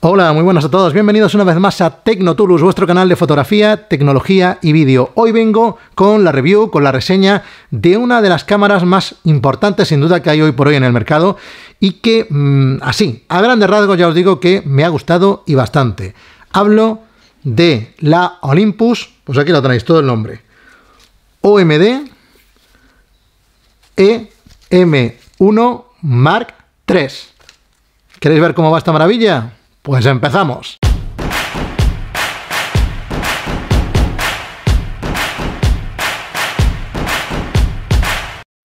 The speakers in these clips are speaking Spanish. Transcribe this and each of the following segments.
Hola, muy buenas a todos. Bienvenidos una vez más a Tecnotulus, vuestro canal de fotografía, tecnología y vídeo. Hoy vengo con la review, con la reseña de una de las cámaras más importantes sin duda que hay hoy por hoy en el mercado y que mm, así, a grandes rasgos ya os digo que me ha gustado y bastante. Hablo de la Olympus, pues aquí lo tenéis todo el nombre. OMD EM1 Mark III. ¿Queréis ver cómo va esta maravilla? Pues empezamos.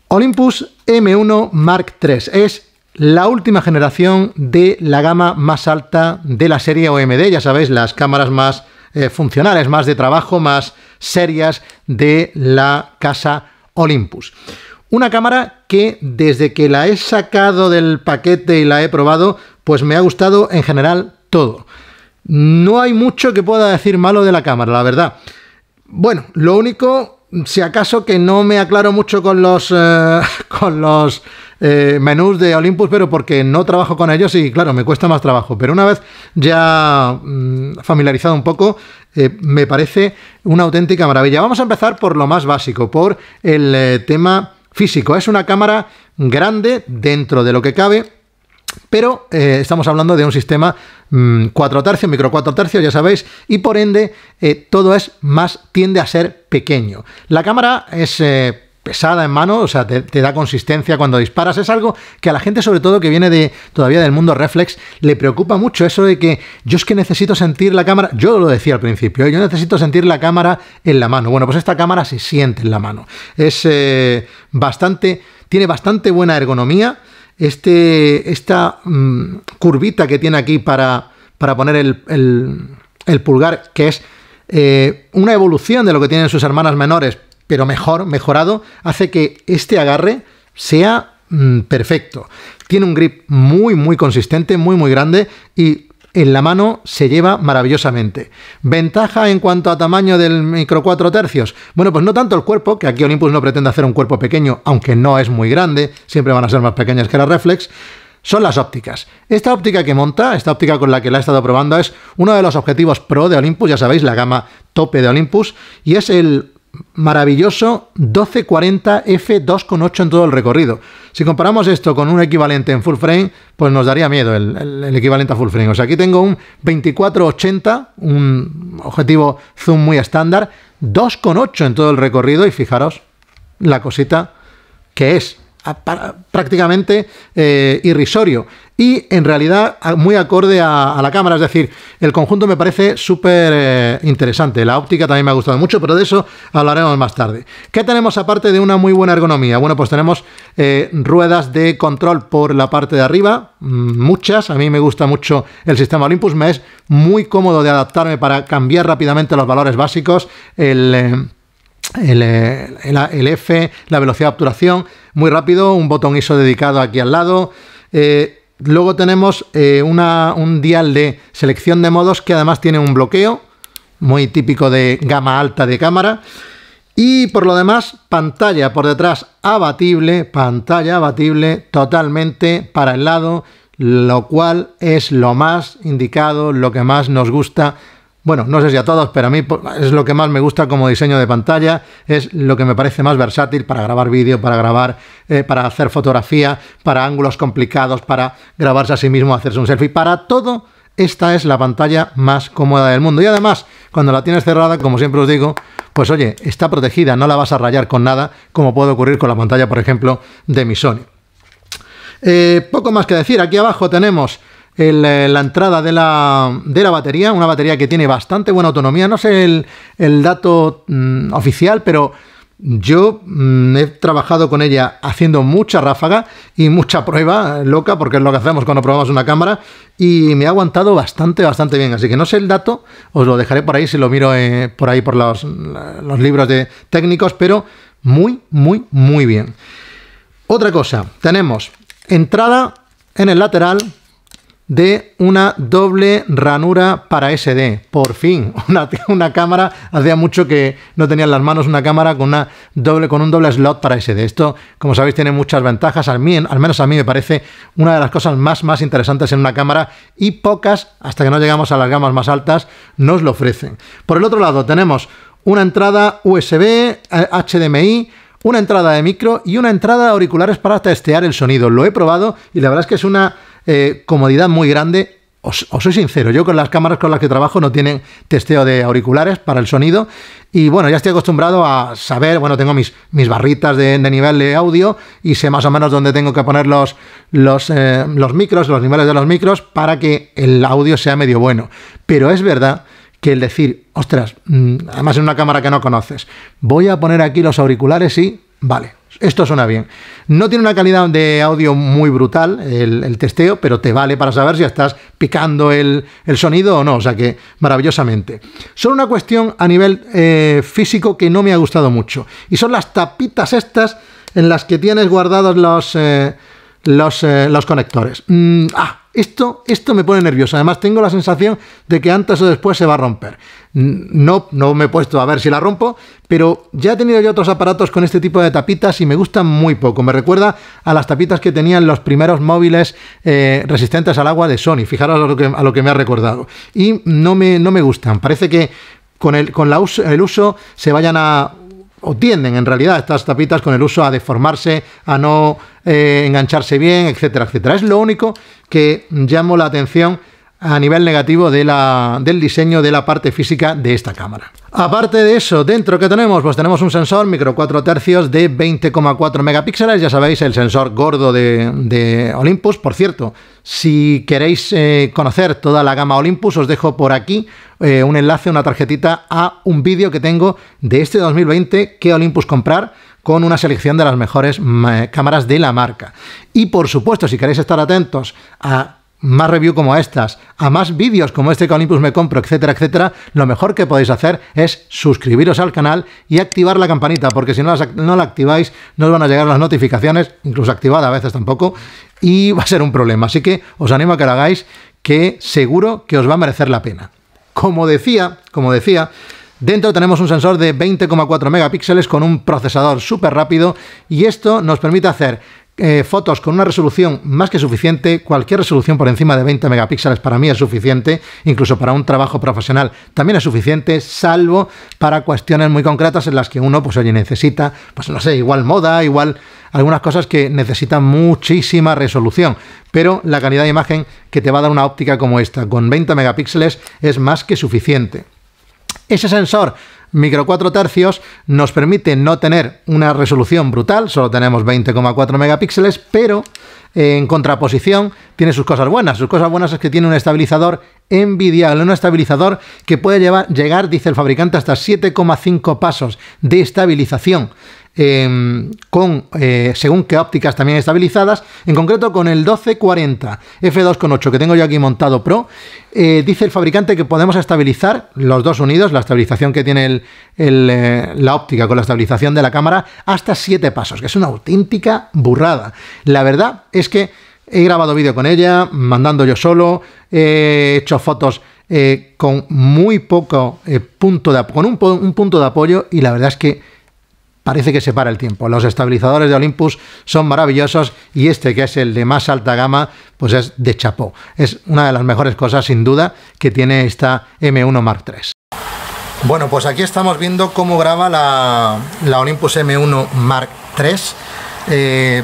Olympus M1 Mark III es la última generación de la gama más alta de la serie OMD, ya sabéis, las cámaras más eh, funcionales, más de trabajo, más serias de la casa Olympus. Una cámara que desde que la he sacado del paquete y la he probado, pues me ha gustado en general todo. No hay mucho que pueda decir malo de la cámara, la verdad. Bueno, lo único, si acaso que no me aclaro mucho con los, eh, con los eh, menús de Olympus, pero porque no trabajo con ellos y claro, me cuesta más trabajo. Pero una vez ya mm, familiarizado un poco, eh, me parece una auténtica maravilla. Vamos a empezar por lo más básico, por el tema físico. Es una cámara grande dentro de lo que cabe pero eh, estamos hablando de un sistema 4 mm, tercios, micro 4 tercios, ya sabéis, y por ende eh, todo es más, tiende a ser pequeño. La cámara es eh, pesada en mano, o sea, te, da consistencia cuando disparas, es algo que a la gente sobre todo que viene de todavía del mundo reflex le preocupa mucho eso de que yo es que necesito sentir la cámara, yo lo decía al principio, yo necesito sentir la cámara en la mano. Bueno, pues esta cámara se siente en la mano. Es bastante tiene bastante buena ergonomía este, esta mm, curvita que tiene aquí para, para poner el, pulgar, que es eh, una evolución de lo que tienen sus hermanas menores, pero mejor, mejorado, hace que este agarre sea mm, perfecto. Tiene un grip muy, muy consistente, muy, muy grande y en la mano se lleva maravillosamente. Ventaja en cuanto a tamaño del micro 4 tercios. Bueno, pues no tanto el cuerpo, que aquí Olympus no pretende hacer un cuerpo pequeño, aunque no es muy grande, siempre van a ser más pequeñas que la reflex. Son las ópticas. Esta óptica que monta, esta óptica con la que la he estado probando, es uno de los objetivos pro de Olympus, ya sabéis, la gama tope de Olympus, y es el maravilloso 1240F 2.8 en todo el recorrido. Si comparamos esto con un equivalente en full frame, pues nos daría miedo el, equivalente a full frame. O sea, aquí tengo un 2480, un objetivo zoom muy estándar, 2.8 en todo el recorrido y fijaros la cosita que es prácticamente eh, irrisorio y en realidad muy acorde a, la cámara. Es decir, el conjunto me parece súper eh, interesante. La óptica también me ha gustado mucho, pero de eso hablaremos más tarde. ¿Qué tenemos aparte de una muy buena ergonomía? Bueno, pues tenemos eh, ruedas de control por la parte de arriba, mm, muchas. A mí me gusta mucho el sistema Olympus, me es muy cómodo de adaptarme para cambiar rápidamente los valores básicos. El. Eh, F, la velocidad de obturación, muy rápido, un botón ISO dedicado aquí al lado. Eh, Luego tenemos eh, un dial de selección de modos que además tiene un bloqueo, muy típico de gama alta de cámara. Y por lo demás, pantalla por detrás abatible, pantalla abatible totalmente para el lado, lo cual es lo más indicado, lo que más nos gusta bueno, no sé si a todos, pero a mí es lo que más me gusta como diseño de pantalla, es lo que me parece más versátil para grabar vídeo, para grabar, eh, para hacer fotografía, para ángulos complicados, para grabarse a sí mismo, hacerse un selfie, para todo. Esta es la pantalla más cómoda del mundo. Y además, cuando la tienes cerrada, como siempre os digo, pues oye, está protegida, no la vas a rayar con nada, como puede ocurrir con la pantalla, por ejemplo, de mi Sony. Eh, poco más que decir, aquí abajo tenemos eh, la entrada de la, batería, una batería que tiene bastante buena autonomía, no sé el, dato mm, oficial, pero yo mm, he trabajado con ella haciendo mucha ráfaga y mucha prueba eh, loca, porque es lo que hacemos cuando probamos una cámara, y me ha aguantado bastante, bastante bien. Así que no sé el dato, os lo dejaré por ahí si lo miro eh, por ahí por los, libros de técnicos, pero muy, muy, muy bien. Otra cosa, tenemos entrada en el lateral de una doble ranura para SD. Por fin, una, cámara, hacía mucho que no tenía en las manos una cámara con, una doble, con un doble slot para SD. Esto, como sabéis, tiene muchas ventajas. Al, menos a mí me parece una de las cosas más, más interesantes en una cámara y pocas, hasta que no llegamos a las gamas más altas, nos lo ofrecen. Por el otro lado, tenemos una entrada USB, HDMI, eh, una entrada de micro y una entrada de auriculares para testear el sonido. Lo he probado y la verdad es que es una eh, comodidad muy grande. Os, soy sincero, yo con las cámaras con las que trabajo no tienen testeo de auriculares para el sonido y bueno, ya estoy acostumbrado a saber, bueno, tengo mis, mis barritas de, nivel de audio y sé más o menos dónde tengo que poner los, eh, los micros, los niveles de los micros para que el audio sea medio bueno. Pero es verdad que el decir, ostras, mm, además en una cámara que no conoces, voy a poner aquí los auriculares y vale, esto suena bien. No tiene una calidad de audio muy brutal el, testeo, pero te vale para saber si estás picando el, sonido o no, o sea que maravillosamente. Solo una cuestión a nivel eh, físico que no me ha gustado mucho, y son las tapitas estas en las que tienes guardados los, eh, los, eh, los conectores. Mm, ah, esto, esto me pone nervioso. Además, tengo la sensación de que antes o después se va a romper. No, no me he puesto a ver si la rompo, pero ya he tenido ya otros aparatos con este tipo de tapitas y me gustan muy poco. Me recuerda a las tapitas que tenían los primeros móviles eh, resistentes al agua de Sony. Fijaros a lo que, me ha recordado. Y no me, no me gustan. Parece que con, el, con la el uso se vayan a o tienden en realidad estas tapitas con el uso a deformarse, a no eh, engancharse bien, etcétera, etcétera. Es lo único que llamo la atención a nivel negativo del diseño de la parte física de esta cámara. Aparte de eso, dentro que tenemos, pues tenemos un sensor micro 4 tercios de 20,4 megapíxeles, ya sabéis, el sensor gordo de Olympus, por cierto, si queréis eh, conocer toda la gama Olympus, os dejo por aquí eh, un enlace, una tarjetita a un vídeo que tengo de este 2020, qué Olympus comprar, con una selección de las mejores cámaras de la marca. Y por supuesto, si queréis estar atentos a más review como estas, a más vídeos como este que Olympus me compro, etcétera, etcétera, lo mejor que podéis hacer es suscribiros al canal y activar la campanita, porque si no, no la activáis no os van a llegar las notificaciones, incluso activada a veces tampoco, y va a ser un problema. Así que os animo a que lo hagáis, que seguro que os va a merecer la pena. Como decía, como decía, Dentro tenemos un sensor de 20,4 megapíxeles con un procesador súper rápido y esto nos permite hacer eh, fotos con una resolución más que suficiente. Cualquier resolución por encima de 20 megapíxeles para mí es suficiente, incluso para un trabajo profesional también es suficiente, salvo para cuestiones muy concretas en las que uno, pues oye, necesita, pues no sé, igual moda, igual algunas cosas que necesitan muchísima resolución, pero la calidad de imagen que te va a dar una óptica como esta, con 20 megapíxeles, es más que suficiente. Ese sensor micro 4 tercios nos permite no tener una resolución brutal, solo tenemos 20,4 megapíxeles, pero en contraposición tiene sus cosas buenas. Sus cosas buenas es que tiene un estabilizador envidiable, un estabilizador que puede llegar, dice el fabricante, hasta 7,5 pasos de estabilización Em, con eh, según qué ópticas también estabilizadas, en concreto con el 1240 f2.8 que tengo yo aquí montado Pro, eh, dice el fabricante que podemos estabilizar los dos unidos, la estabilización que tiene eh, la óptica con la estabilización de la cámara, hasta 7 pasos, que es una auténtica burrada. La verdad es que he grabado vídeo con ella, mandando yo solo, he hecho fotos con muy poco punto de con un punto de apoyo y la verdad es que parece que se para el tiempo. Los estabilizadores de Olympus son maravillosos y este que es el de más alta gama, pues es de chapó. Es una de las mejores cosas sin duda que tiene esta M1 Mark III. Bueno, pues aquí estamos viendo cómo graba la, Olympus M1 Mark III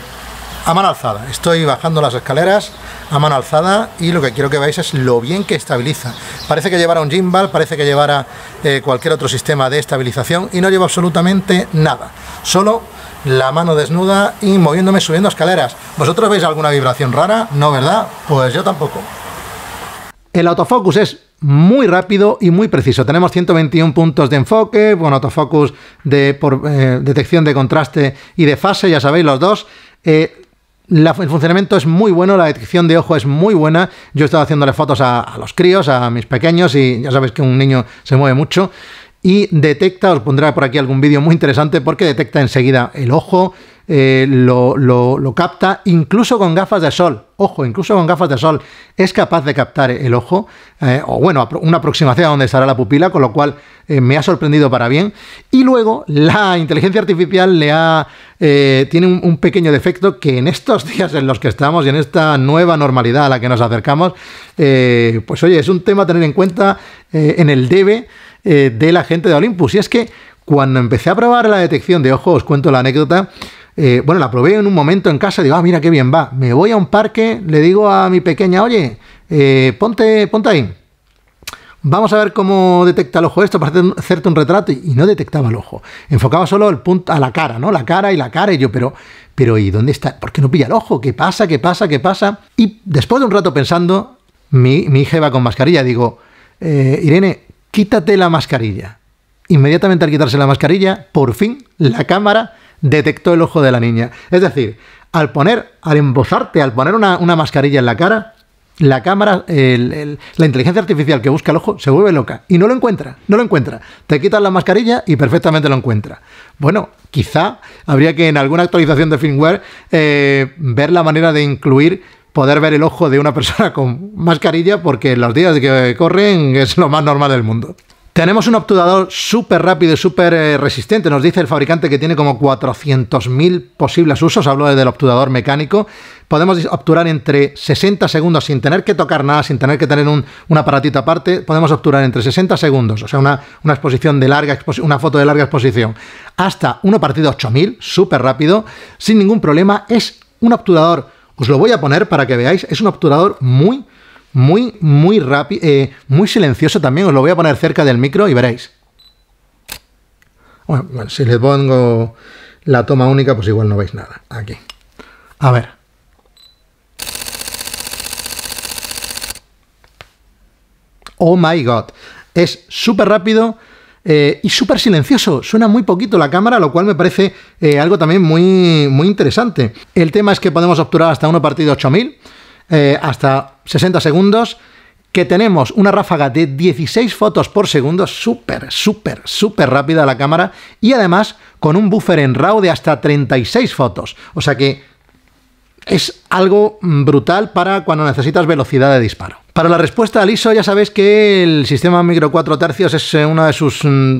a mano alzada. Estoy bajando las escaleras a mano alzada y lo que quiero que veáis es lo bien que estabiliza. Parece que llevara un gimbal, parece que llevara eh, cualquier otro sistema de estabilización y no lleva absolutamente nada. Solo la mano desnuda y moviéndome subiendo escaleras. ¿Vosotros veis alguna vibración rara? No, ¿verdad? Pues yo tampoco. El autofocus es muy rápido y muy preciso. Tenemos 121 puntos de enfoque, bueno, autofocus de por, eh, detección de contraste y de fase, ya sabéis los dos. Eh, el funcionamiento es muy bueno, la detección de ojo es muy buena. Yo he estado haciéndole fotos a, los críos, a mis pequeños, y ya sabes que un niño se mueve mucho. Y detecta, os pondré por aquí algún vídeo muy interesante porque detecta enseguida el ojo, eh, lo, capta incluso con gafas de sol. Ojo, incluso con gafas de sol es capaz de captar el ojo, eh, o bueno, una aproximación a donde estará la pupila, con lo cual eh, me ha sorprendido para bien. Y luego la inteligencia artificial le ha, tiene un, pequeño defecto que en estos días en los que estamos y en esta nueva normalidad a la que nos acercamos, pues oye, es un tema a tener en cuenta en el debe de la gente de Olympus. Y es que cuando empecé a probar la detección de ojo, os cuento la anécdota, eh, bueno, la probé en un momento en casa, digo, ah, mira qué bien va. Me voy a un parque, le digo a mi pequeña, oye, eh, ponte, ponte ahí. Vamos a ver cómo detecta el ojo esto para hacerte un retrato. Y no detectaba el ojo. Enfocaba solo el punto a la cara, ¿no? La cara y la cara. Y yo, pero, pero, ¿y dónde está? ¿Por qué no pilla el ojo? ¿Qué pasa? ¿Qué pasa? ¿Qué pasa? Y después de un rato pensando, mi, hija va con mascarilla. Digo, eh, Irene, quítate la mascarilla. Inmediatamente al quitarse la mascarilla, por fin la cámara detectó el ojo de la niña. Es decir, al poner, al embosarte, al poner una, mascarilla en la cara, la cámara, la inteligencia artificial que busca el ojo se vuelve loca y no lo encuentra, no lo encuentra. Te quitas la mascarilla y perfectamente lo encuentra. Bueno, quizá habría que en alguna actualización de firmware eh, ver la manera de incluir poder ver el ojo de una persona con mascarilla porque en los días que corren es lo más normal del mundo. Tenemos un obturador súper rápido y súper eh, resistente. Nos dice el fabricante que tiene como 400.000 posibles usos. Hablo del obturador mecánico. Podemos obturar entre 60 segundos sin tener que tocar nada, sin tener que tener un, aparatito aparte. Podemos obturar entre 60 segundos, o sea, una, exposición de larga, una foto de larga exposición, hasta uno partido 8.000, súper rápido, sin ningún problema. Es un obturador, os lo voy a poner para que veáis, es un obturador muy muy, muy rápido, eh, muy silencioso también. Os lo voy a poner cerca del micro y veréis. Bueno, si le pongo la toma única, pues igual no veis nada. Aquí. A ver. Oh my god. Es súper rápido eh, y súper silencioso. Suena muy poquito la cámara, lo cual me parece eh, algo también muy, muy interesante. El tema es que podemos obturar hasta uno partido 8000. Eh, hasta 60 segundos, que tenemos una ráfaga de 16 fotos por segundo, súper, súper, súper rápida la cámara, y además con un buffer en RAW de hasta 36 fotos. O sea que es algo brutal para cuando necesitas velocidad de disparo. Para la respuesta al ISO ya sabéis que el sistema micro 4 tercios es eh, uno de sus mm,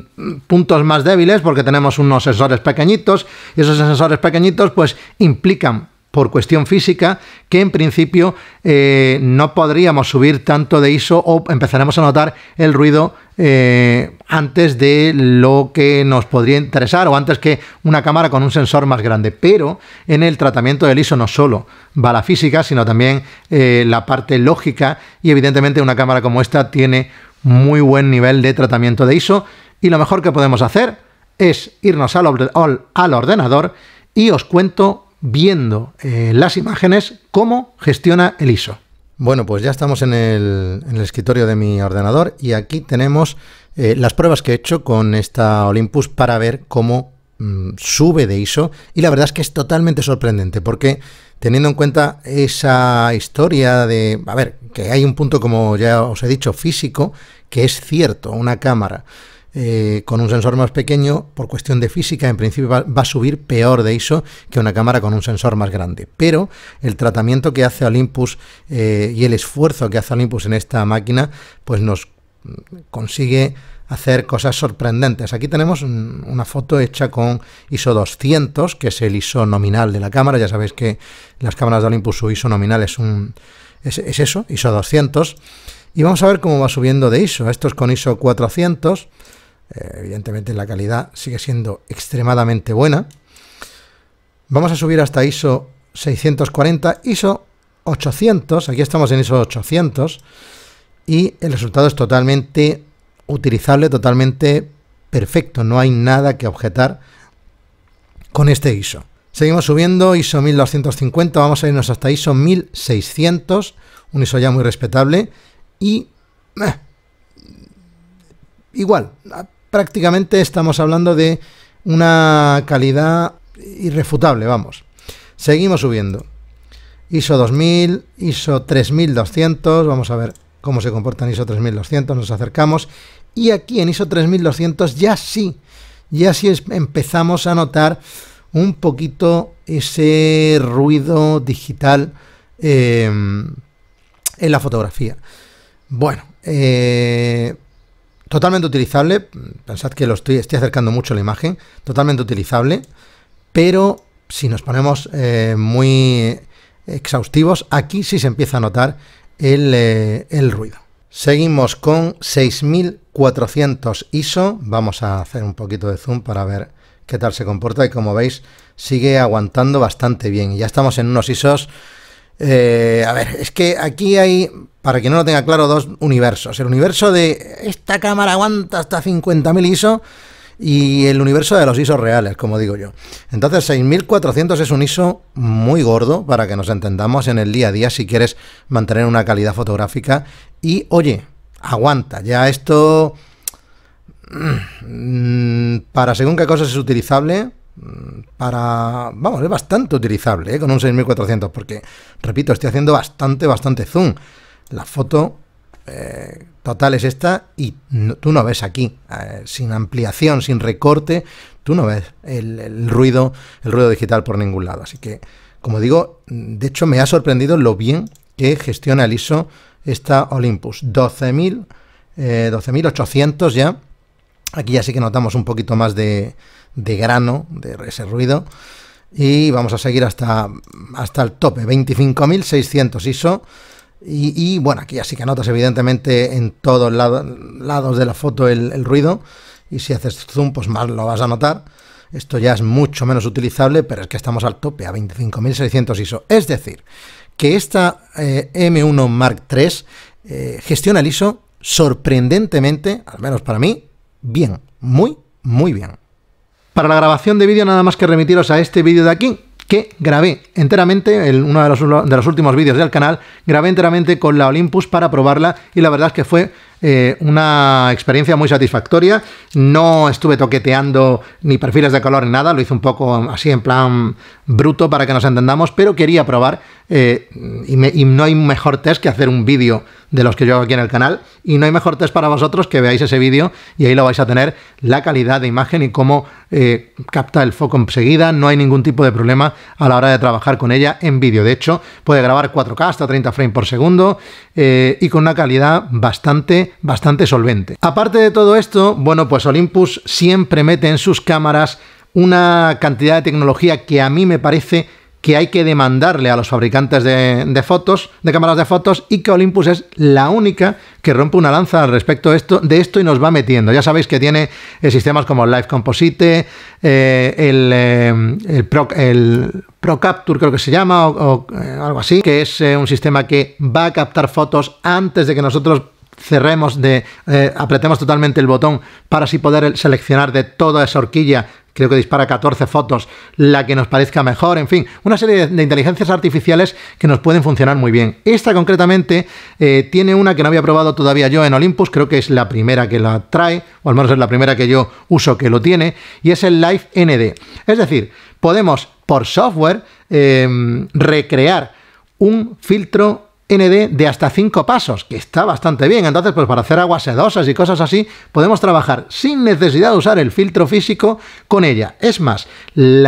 puntos más débiles porque tenemos unos sensores pequeñitos y esos sensores pequeñitos pues implican por cuestión física, que en principio eh, no podríamos subir tanto de ISO o empezaremos a notar el ruido eh, antes de lo que nos podría interesar o antes que una cámara con un sensor más grande. Pero en el tratamiento del ISO no solo va la física, sino también eh, la parte lógica y evidentemente una cámara como esta tiene muy buen nivel de tratamiento de ISO y lo mejor que podemos hacer es irnos al, al, al ordenador y os cuento viendo eh, las imágenes cómo gestiona el ISO. Bueno, pues ya estamos en el, escritorio de mi ordenador y aquí tenemos eh, las pruebas que he hecho con esta Olympus para ver cómo mm, sube de ISO y la verdad es que es totalmente sorprendente porque teniendo en cuenta esa historia de, a ver, que hay un punto como ya os he dicho físico que es cierto, una cámara eh, con un sensor más pequeño, por cuestión de física, en principio va, a subir peor de ISO que una cámara con un sensor más grande. Pero el tratamiento que hace Olympus eh, y el esfuerzo que hace Olympus en esta máquina, pues nos consigue hacer cosas sorprendentes. Aquí tenemos una foto hecha con ISO 200, que es el ISO nominal de la cámara. Ya sabéis que las cámaras de Olympus su ISO nominal es, un, es eso, ISO 200. Y vamos a ver cómo va subiendo de ISO. Esto es con ISO 400. Eh, evidentemente la calidad sigue siendo extremadamente buena. Vamos a subir hasta ISO 640, ISO 800, aquí estamos en ISO 800 y el resultado es totalmente utilizable, totalmente perfecto, no hay nada que objetar con este ISO. Seguimos subiendo, ISO 1250, vamos a irnos hasta ISO 1600, un ISO ya muy respetable y... Eh, igual, prácticamente estamos hablando de una calidad irrefutable, vamos. Seguimos subiendo. ISO 2000, ISO 3200, vamos a ver cómo se en ISO 3200, nos acercamos. Y aquí en ISO 3200 ya sí, ya sí empezamos a notar un poquito ese ruido digital eh, en la fotografía. Bueno, eh, Totalmente utilizable, pensad que lo estoy, acercando mucho la imagen, totalmente utilizable, pero si nos ponemos eh, muy exhaustivos, aquí sí se empieza a notar el, eh, ruido. Seguimos con 6400 ISO, vamos a hacer un poquito de zoom para ver qué tal se comporta y como veis sigue aguantando bastante bien. Ya estamos en unos ISOs eh, a ver, es que aquí hay para que no lo tenga claro, dos universos. El universo de esta cámara aguanta hasta 50.000 ISO y el universo de los ISO reales, como digo yo. Entonces 6400 es un ISO muy gordo para que nos entendamos en el día a día si quieres mantener una calidad fotográfica y oye, aguanta, ya esto mm, para según qué cosas es utilizable, mm, para... Vamos, es bastante utilizable ¿eh? con un 6400, porque, repito, estoy haciendo bastante, bastante zoom la foto eh, total es esta y tú no ves aquí, eh, sin ampliación, sin recorte, tú no ves el, ruido, el ruido digital por ningún lado. Así que, como digo, de hecho me ha sorprendido lo bien que gestiona el ISO esta Olympus. 12.000, 12.800 eh, ya. Aquí ya sí que notamos un poquito más de, grano, de ese ruido. Y vamos a seguir hasta, hasta el tope, 25.600 ISO. Y, bueno, aquí así que notas evidentemente en todos lados de la foto el, ruido. Y si haces zoom, pues más lo vas a notar. Esto ya es mucho menos utilizable, pero es que estamos al tope, a 25.600 ISO. Es decir, que esta eh, M1 Mark III eh, gestiona el ISO sorprendentemente, al menos para mí, bien, muy, muy bien. Para la grabación de vídeo nada más que remitiros a este vídeo de aquí, que grabé enteramente, en uno de los, últimos vídeos del canal, grabé enteramente con la Olympus para probarla y la verdad es que fue eh, una experiencia muy satisfactoria. No estuve toqueteando ni perfiles de color ni nada, lo hice un poco así en plan bruto para que nos entendamos, pero quería probar eh, y, y no hay mejor test que hacer un vídeo de los que yo hago aquí en el canal. Y no hay mejor test para vosotros que veáis ese vídeo y ahí lo vais a tener la calidad de imagen y cómo eh, capta el foco enseguida. No hay ningún tipo de problema a la hora de trabajar con ella en vídeo. De hecho, puede grabar 4K hasta 30 frames por segundo eh, y con una calidad bastante, bastante solvente. Aparte de todo esto, bueno, pues Olympus siempre mete en sus cámaras una cantidad de tecnología que a mí me parece que hay que demandarle a los fabricantes de, fotos, de cámaras de fotos, y que Olympus es la única que rompe una lanza al respecto de esto, de esto y nos va metiendo. Ya sabéis que tiene eh, sistemas como Live Composite, eh, eh, el, Pro, Capture creo que se llama, o, algo así, que es un sistema que va a captar fotos antes de que nosotros cerremos de apretemos totalmente el botón para así poder seleccionar de toda esa horquilla creo que dispara 14 fotos, la que nos parezca mejor, en fin, una serie de, inteligencias artificiales que nos pueden funcionar muy bien. Esta concretamente eh, tiene una que no había probado todavía yo en Olympus, creo que es la primera que la trae, o al menos es la primera que yo uso que lo tiene, y es el Live ND. Es decir, podemos por software eh, recrear un filtro ND de hasta 5 pasos, que está bastante bien. Entonces, pues para hacer aguas sedosas y cosas así, podemos trabajar sin necesidad de usar el filtro físico con ella. Es más, en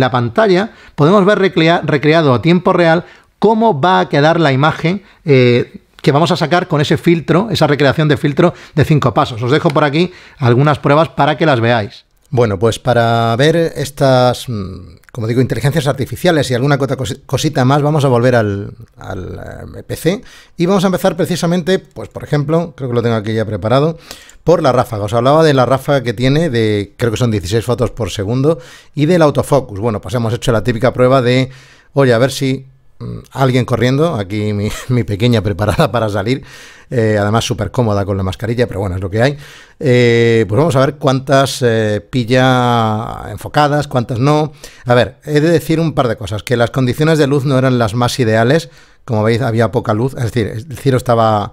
la pantalla podemos ver recreado a tiempo real cómo va a quedar la imagen. Eh, que vamos a sacar con ese filtro, esa recreación de filtro de 5 pasos. Os dejo por aquí algunas pruebas para que las veáis. Bueno, pues para ver estas, mm, como digo, inteligencias artificiales y alguna cosita más, vamos a volver al, al eh, PC y vamos a empezar precisamente, pues por ejemplo, creo que lo tengo aquí ya preparado, por la ráfaga. Os hablaba de la ráfaga que tiene, de creo que son 16 fotos por segundo, y del autofocus. Bueno, pues hemos hecho la típica prueba de, oye, a ver si Mm, alguien corriendo, aquí mi, pequeña preparada para salir, eh, además súper cómoda con la mascarilla, pero bueno, es lo que hay. Eh, pues vamos a ver cuántas eh, pilla enfocadas, cuántas no. A ver, he de decir un par de cosas, que las condiciones de luz no eran las más ideales, como veis había poca luz, es decir, el cielo estaba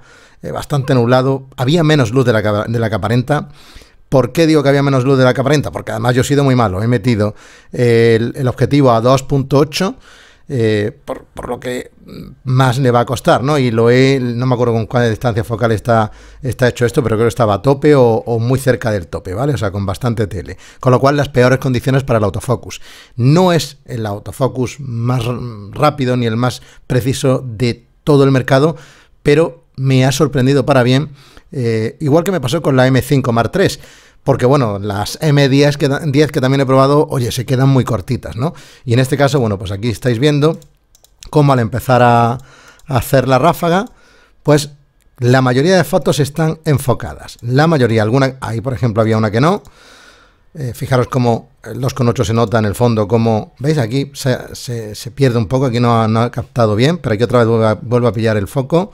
bastante nublado, había menos luz de la que, de ¿Por qué digo que había menos luz de la que aparenta? Porque además yo he sido muy malo, he metido el, el objetivo a 2.8 eh, por, lo que más le va a costar, ¿no? Y lo he, no me acuerdo con cuál distancia focal está, está hecho esto, pero creo que estaba a tope o, muy cerca del tope, ¿vale? O sea, con bastante tele. Con lo cual, las peores condiciones para el autofocus. No es el autofocus más rápido ni el más preciso de todo el mercado, pero me ha sorprendido para bien, eh, igual que me pasó con la M5 Mark III porque bueno, las M10 que, que también he probado, oye, se quedan muy cortitas, ¿no? Y en este caso, bueno, pues aquí estáis viendo cómo al empezar a, hacer la ráfaga, pues la mayoría de fotos están enfocadas. La mayoría, alguna, ahí por ejemplo había una que no. Eh, fijaros cómo los con 2,8 se nota en el fondo, como veis aquí se, pierde un poco, aquí no ha, captado bien, pero aquí otra vez vuelvo a pillar el foco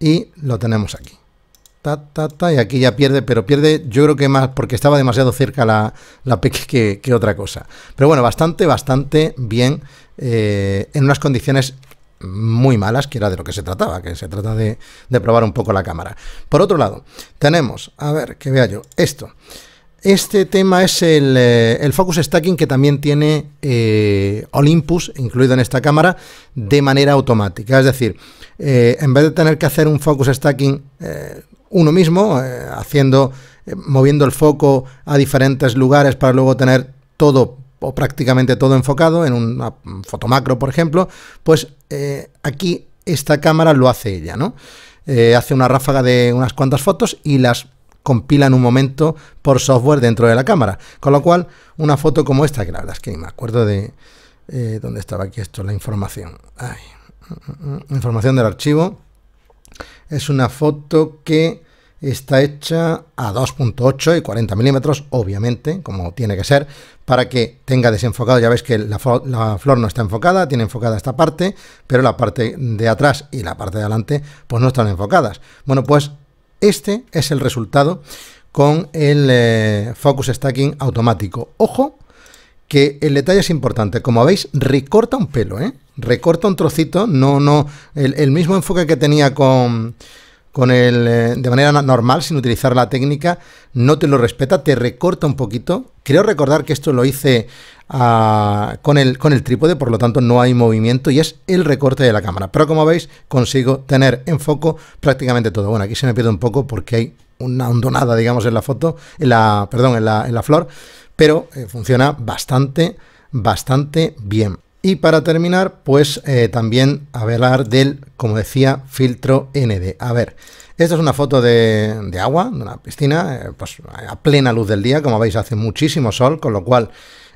y lo tenemos aquí ta, ta, y aquí ya pierde, pero pierde yo creo que más porque estaba demasiado cerca la, la que, otra cosa. Pero bueno, bastante, bastante bien eh, en unas condiciones muy malas, que era de lo que se trataba, que se trata de, probar un poco la cámara. Por otro lado, tenemos, a ver, que vea yo, esto. Este tema es el, eh, focus stacking que también tiene eh, Olympus incluido en esta cámara de manera automática. Es decir, en vez de tener que hacer un focus stacking uno mismo, eh, haciendo, eh, moviendo el foco a diferentes lugares para luego tener todo o prácticamente todo enfocado en una foto macro, por ejemplo, pues eh, aquí esta cámara lo hace ella, ¿no? hace una ráfaga de unas cuantas fotos y las compila en un momento por software dentro de la cámara. Con lo cual, una foto como esta, que la verdad es que me acuerdo de dónde estaba aquí esto, la información. Mm, mm, mm, información del archivo. Es una foto que está hecha a 2.8 y 40 milímetros, obviamente, como tiene que ser, para que tenga desenfocado. Ya veis que la, flor no está enfocada, tiene enfocada esta parte, pero la parte de atrás y la parte de adelante pues no están enfocadas. Bueno, pues este es el resultado con el eh, focus stacking automático. Ojo, que el detalle es importante. Como veis, recorta un pelo, ¿eh? Recorta un trocito, no, no, el, mismo enfoque que tenía con, con el, eh, de manera normal, sin utilizar la técnica, no te lo respeta, te recorta un poquito. Creo recordar que esto lo hice ah, con, el, con el trípode, por lo tanto no hay movimiento y es el recorte de la cámara. Pero como veis, consigo tener en foco prácticamente todo. Bueno, aquí se me pierde un poco porque hay una hondonada, digamos, en la foto, en la, perdón, en la, en la flor, pero eh, funciona bastante, bastante bien. Y para terminar, pues eh, también hablar del, como decía, filtro ND. A ver, esta es una foto de, agua, de una piscina, eh, pues a plena luz del día, como veis hace muchísimo sol, con lo cual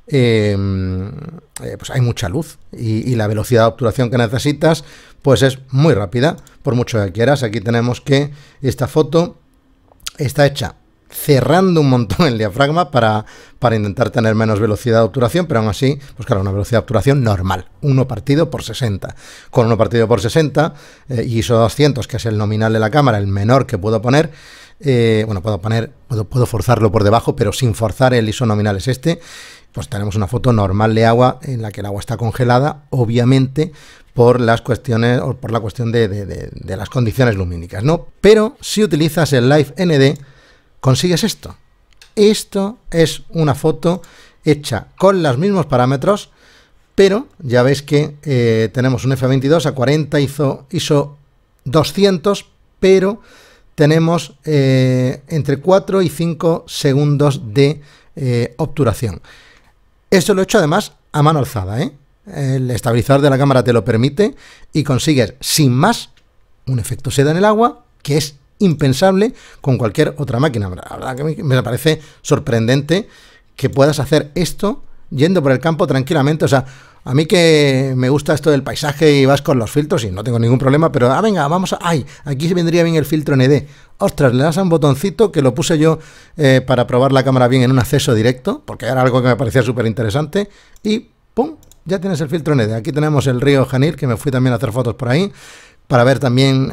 em, pues hay mucha luz y, y, la velocidad de obturación que necesitas pues es muy rápida, por mucho que quieras. Aquí tenemos que esta foto está hecha cerrando un montón el diafragma para, para intentar tener menos velocidad de obturación, pero aún así, pues claro, una velocidad de obturación normal, uno partido por 60. Con 1 partido por 60, eh, y ISO 200, que es el nominal de la cámara, el menor que puedo poner, eh, bueno, puedo poner, puedo, forzarlo por debajo, pero sin forzar el ISO nominal es este, pues tenemos una foto normal de agua en la que el agua está congelada, obviamente por las cuestiones o por la cuestión de, las condiciones lumínicas, ¿no? Pero si utilizas el Live ND, consigues esto. Esto es una foto hecha con los mismos parámetros, pero ya veis que eh, tenemos un F22 a 40 hizo 200, pero tenemos eh, entre 4 y 5 segundos de eh, obturación. Esto lo he hecho además a mano alzada. El estabilizador de la cámara te lo permite y consigues sin más un efecto seda en el agua que es impensable con cualquier otra máquina. La verdad que me parece sorprendente que puedas hacer esto yendo por el campo tranquilamente. O sea, a mí que me gusta esto del paisaje y vas con los filtros y no tengo ningún problema, pero ah, venga, vamos a. ¡Ay! Aquí se vendría bien el filtro ND. Ostras, le das a un botoncito que lo puse yo eh, para probar la cámara bien en un acceso directo, porque era algo que me parecía súper interesante. Y ¡pum! Ya tienes el filtro ND. Aquí tenemos el río Janil, que me fui también a hacer fotos por ahí para ver también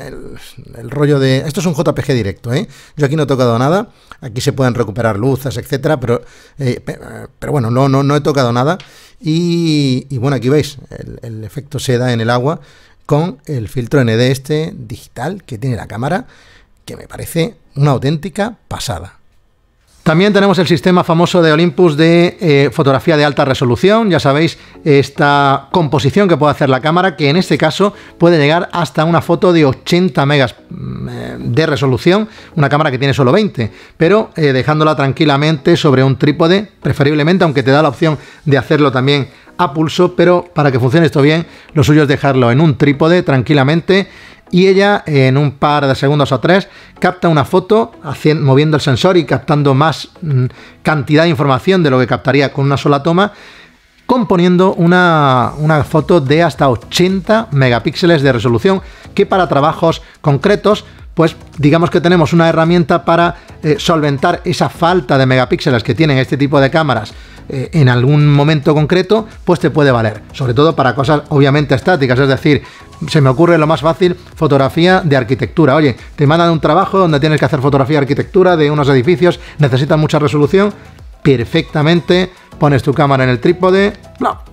el, rollo de... Esto es un JPG directo, ¿eh? Yo aquí no he tocado nada, aquí se pueden recuperar luces, etcétera, pero, eh, pero bueno, no, no, no he tocado nada. Y, y bueno, aquí veis, el, el, efecto se da en el agua con el filtro ND este digital que tiene la cámara, que me parece una auténtica pasada. También tenemos el sistema famoso de Olympus de eh, fotografía de alta resolución, ya sabéis, esta composición que puede hacer la cámara, que en este caso puede llegar hasta una foto de 80 megas mm, de resolución, una cámara que tiene solo 20, pero eh, dejándola tranquilamente sobre un trípode, preferiblemente, aunque te da la opción de hacerlo también a pulso, pero para que funcione esto bien, lo suyo es dejarlo en un trípode tranquilamente y ella en un par de segundos o tres capta una foto moviendo el sensor y captando más mm, cantidad de información de lo que captaría con una sola toma componiendo una, foto de hasta 80 megapíxeles de resolución que para trabajos concretos pues digamos que tenemos una herramienta para eh, solventar esa falta de megapíxeles que tienen este tipo de cámaras eh, en algún momento concreto, pues te puede valer. Sobre todo para cosas obviamente estáticas, es decir, se me ocurre lo más fácil, fotografía de arquitectura. Oye, te mandan un trabajo donde tienes que hacer fotografía de arquitectura de unos edificios, necesita mucha resolución, perfectamente, pones tu cámara en el trípode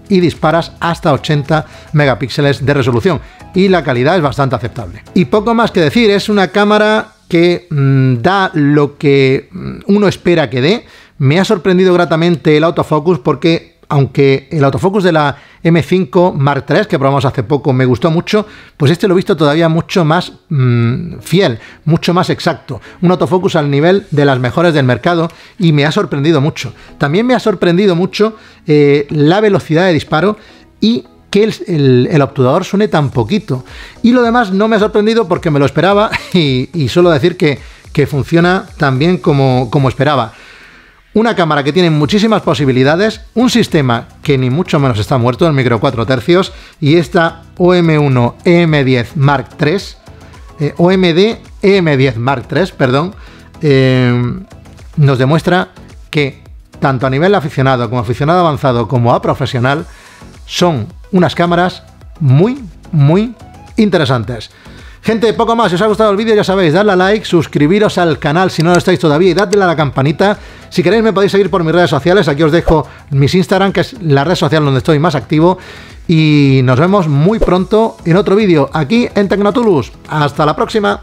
y disparas hasta 80 megapíxeles de resolución. Y la calidad es bastante aceptable. Y poco más que decir, es una cámara que mm, da lo que mm, uno espera que dé me ha sorprendido gratamente el autofocus porque aunque el autofocus de la M5 Mark III que probamos hace poco me gustó mucho, pues este lo he visto todavía mucho más mm, fiel, mucho más exacto. Un autofocus al nivel de las mejores del mercado y me ha sorprendido mucho. También me ha sorprendido mucho eh, la velocidad de disparo y que el, el, obturador suene tan poquito. Y lo demás no me ha sorprendido porque me lo esperaba y, suelo decir que, funciona tan bien como, como esperaba una cámara que tiene muchísimas posibilidades, un sistema que ni mucho menos está muerto, el micro 4 tercios, y esta OM1 EM10 Mark III, OMD 10 Mark III, perdón, eh, nos demuestra que tanto a nivel aficionado como aficionado avanzado como a profesional, son unas cámaras muy, muy interesantes. Gente, poco más. Si os ha gustado el vídeo, ya sabéis, dadle a like, suscribiros al canal si no lo estáis todavía y dadle a la campanita. Si queréis, me podéis seguir por mis redes sociales. Aquí os dejo mis Instagram, que es la red social donde estoy más activo. Y nos vemos muy pronto en otro vídeo aquí en Tecnotulus. ¡Hasta la próxima!